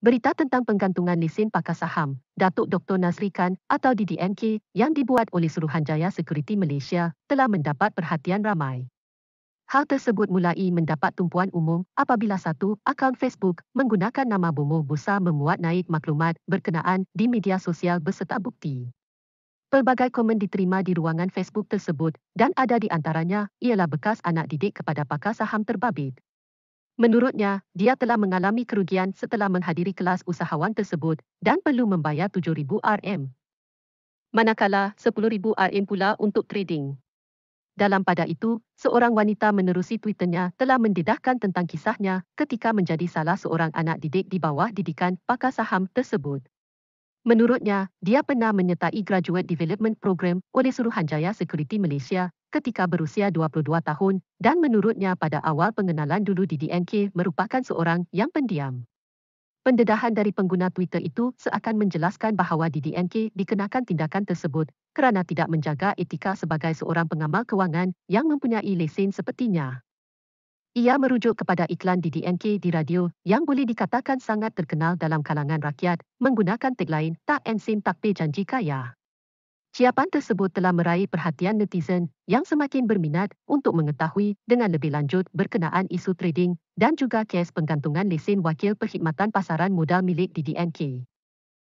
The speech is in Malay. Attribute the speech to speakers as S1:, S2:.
S1: Berita tentang penggantungan lesen pakar saham, Datuk Dr. Nazri Khan atau DDNK yang dibuat oleh Suruhanjaya Sekuriti Malaysia telah mendapat perhatian ramai. Hal tersebut mulai mendapat tumpuan umum apabila satu akaun Facebook menggunakan nama Bomo busa memuat naik maklumat berkenaan di media sosial beserta bukti. Pelbagai komen diterima di ruangan Facebook tersebut dan ada di antaranya ialah bekas anak didik kepada pakar saham terbabit. Menurutnya, dia telah mengalami kerugian setelah menghadiri kelas usahawan tersebut dan perlu membayar 7,000 RM. Manakala 10,000 RM pula untuk trading. Dalam pada itu, seorang wanita menerusi Twitternya telah mendedahkan tentang kisahnya ketika menjadi salah seorang anak didik di bawah didikan pakar saham tersebut. Menurutnya, dia pernah menyertai Graduate Development Program oleh Suruhanjaya Security Malaysia ketika berusia 22 tahun dan menurutnya pada awal pengenalan dulu di DNK merupakan seorang yang pendiam. Pendedahan dari pengguna Twitter itu seakan menjelaskan bahawa DDNK dikenakan tindakan tersebut kerana tidak menjaga etika sebagai seorang pengamal kewangan yang mempunyai lesen sepertinya. Ia merujuk kepada iklan di DDNK di radio yang boleh dikatakan sangat terkenal dalam kalangan rakyat menggunakan tagline Tak Ensim Takpe Janji Kaya. Ciapan tersebut telah meraih perhatian netizen yang semakin berminat untuk mengetahui dengan lebih lanjut berkenaan isu trading dan juga kes penggantungan lesen wakil perkhidmatan pasaran modal milik DDNK.